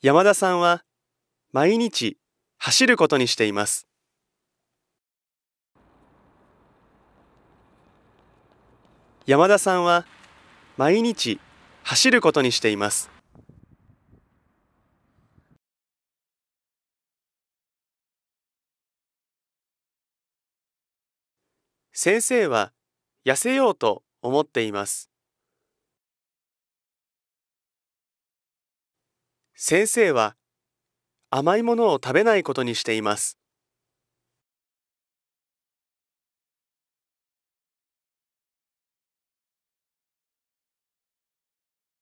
山田さんは毎日走ることにしています山田さんは毎日走ることにしています先生は痩せようと思っています先生は甘いものを食べないことにしています。